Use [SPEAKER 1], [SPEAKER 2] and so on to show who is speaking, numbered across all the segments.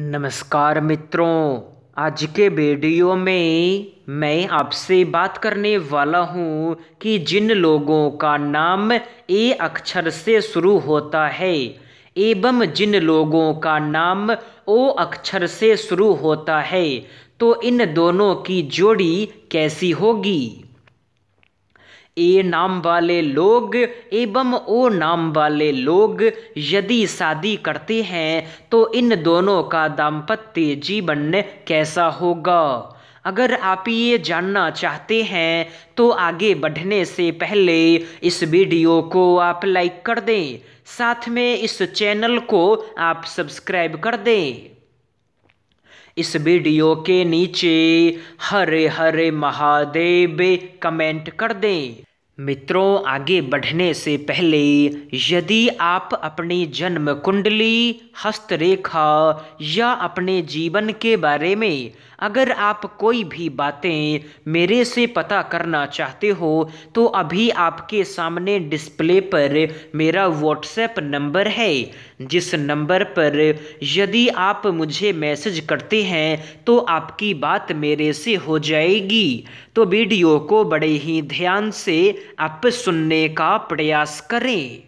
[SPEAKER 1] नमस्कार मित्रों आज के वीडियो में मैं आपसे बात करने वाला हूँ कि जिन लोगों का नाम ए अक्षर से शुरू होता है एवं जिन लोगों का नाम ओ अक्षर से शुरू होता है तो इन दोनों की जोड़ी कैसी होगी ए नाम वाले लोग एवं ओ नाम वाले लोग यदि शादी करते हैं तो इन दोनों का दाम्पत्य जीवन कैसा होगा अगर आप ये जानना चाहते हैं तो आगे बढ़ने से पहले इस वीडियो को आप लाइक कर दें साथ में इस चैनल को आप सब्सक्राइब कर दें इस वीडियो के नीचे हरे हरे महादेव कमेंट कर दें मित्रों आगे बढ़ने से पहले यदि आप अपनी जन्म कुंडली हस्तरेखा या अपने जीवन के बारे में अगर आप कोई भी बातें मेरे से पता करना चाहते हो तो अभी आपके सामने डिस्प्ले पर मेरा व्हाट्सएप नंबर है जिस नंबर पर यदि आप मुझे मैसेज करते हैं तो आपकी बात मेरे से हो जाएगी तो वीडियो को बड़े ही ध्यान से आप सुनने का प्रयास करें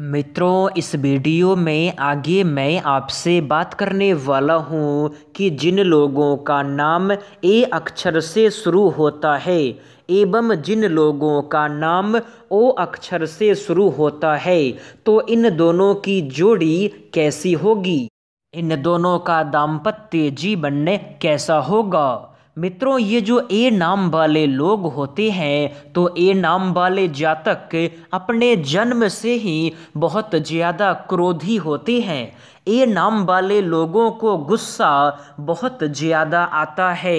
[SPEAKER 1] मित्रों इस वीडियो में आगे मैं आपसे बात करने वाला हूँ कि जिन लोगों का नाम ए अक्षर से शुरू होता है एवं जिन लोगों का नाम ओ अक्षर से शुरू होता है तो इन दोनों की जोड़ी कैसी होगी इन दोनों का दाम्पत्य जीवन कैसा होगा मित्रों ये जो ए नाम वाले लोग होते हैं तो ए नाम वाले जातक अपने जन्म से ही बहुत ज़्यादा क्रोधी होते हैं ए नाम वाले लोगों को गुस्सा बहुत ज़्यादा आता है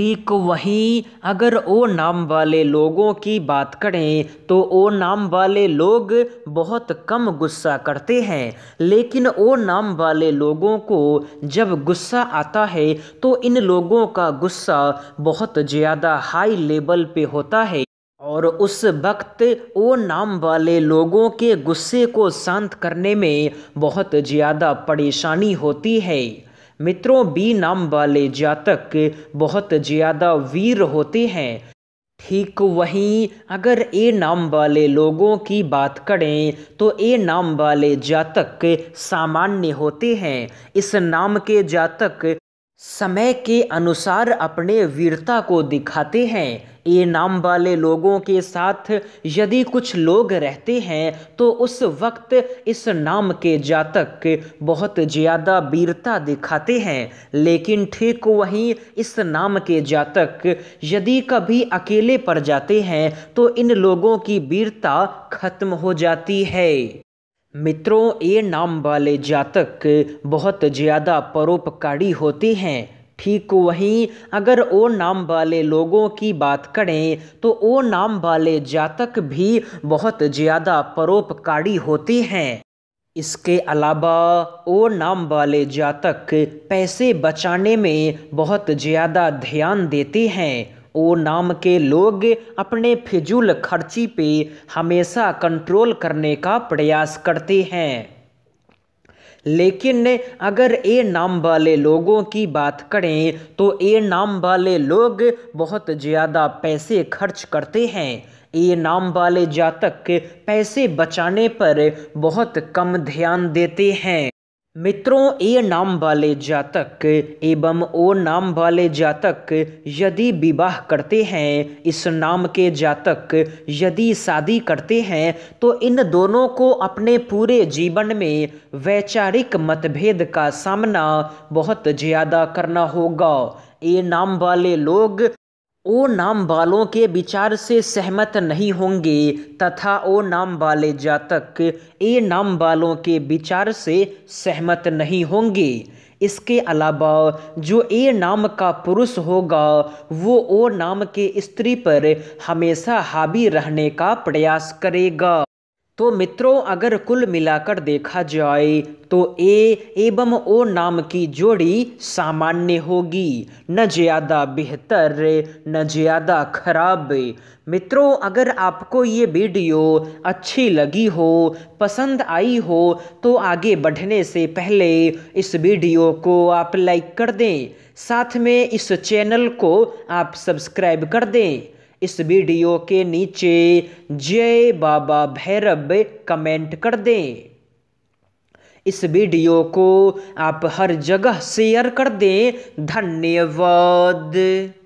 [SPEAKER 1] ठीक वहीं अगर ओ नाम वाले लोगों की बात करें तो ओ नाम वाले लोग बहुत कम गुस्सा करते हैं लेकिन ओ नाम वाले लोगों को जब गुस्सा आता है तो इन लोगों का गुस्सा बहुत ज़्यादा हाई लेवल पे होता है और उस वक्त ओ नाम वाले लोगों के गुस्से को शांत करने में बहुत ज़्यादा परेशानी होती है मित्रों बी नाम वाले जातक बहुत ज़्यादा वीर होते हैं ठीक वहीं अगर ए नाम वाले लोगों की बात करें तो ए नाम वाले जातक सामान्य होते हैं इस नाम के जातक समय के अनुसार अपने वीरता को दिखाते हैं ये नाम वाले लोगों के साथ यदि कुछ लोग रहते हैं तो उस वक्त इस नाम के जातक बहुत ज़्यादा वीरता दिखाते हैं लेकिन ठीक वहीं इस नाम के जातक यदि कभी अकेले पर जाते हैं तो इन लोगों की वीरता खत्म हो जाती है मित्रों ये नाम वाले जातक बहुत ज़्यादा परोपकारी होते हैं ठीक वहीं अगर ओ नाम वाले लोगों की बात करें तो ओ नाम वाले जातक भी बहुत ज़्यादा परोपकारी होते हैं इसके अलावा ओ नाम वाले जातक पैसे बचाने में बहुत ज़्यादा ध्यान देते हैं ओ नाम के लोग अपने फिजूल खर्ची पे हमेशा कंट्रोल करने का प्रयास करते हैं लेकिन अगर ए नाम वाले लोगों की बात करें तो ए नाम वाले लोग बहुत ज़्यादा पैसे खर्च करते हैं ए नाम वाले जातक पैसे बचाने पर बहुत कम ध्यान देते हैं मित्रों ए नाम वाले जातक एवं ओ नाम वाले जातक यदि विवाह करते हैं इस नाम के जातक यदि शादी करते हैं तो इन दोनों को अपने पूरे जीवन में वैचारिक मतभेद का सामना बहुत ज़्यादा करना होगा ए नाम वाले लोग ओ नाम बालों के विचार से सहमत नहीं होंगे तथा ओ नाम वाले जातक ए नाम बालों के विचार से सहमत नहीं होंगे इसके अलावा जो ए नाम का पुरुष होगा वो ओ नाम के स्त्री पर हमेशा हावी रहने का प्रयास करेगा तो मित्रों अगर कुल मिलाकर देखा जाए तो ए एवं ओ नाम की जोड़ी सामान्य होगी न ज़्यादा बेहतर न ज़्यादा खराब मित्रों अगर आपको ये वीडियो अच्छी लगी हो पसंद आई हो तो आगे बढ़ने से पहले इस वीडियो को आप लाइक कर दें साथ में इस चैनल को आप सब्सक्राइब कर दें इस वीडियो के नीचे जय बाबा भैरव कमेंट कर दें इस वीडियो को आप हर जगह शेयर कर दें धन्यवाद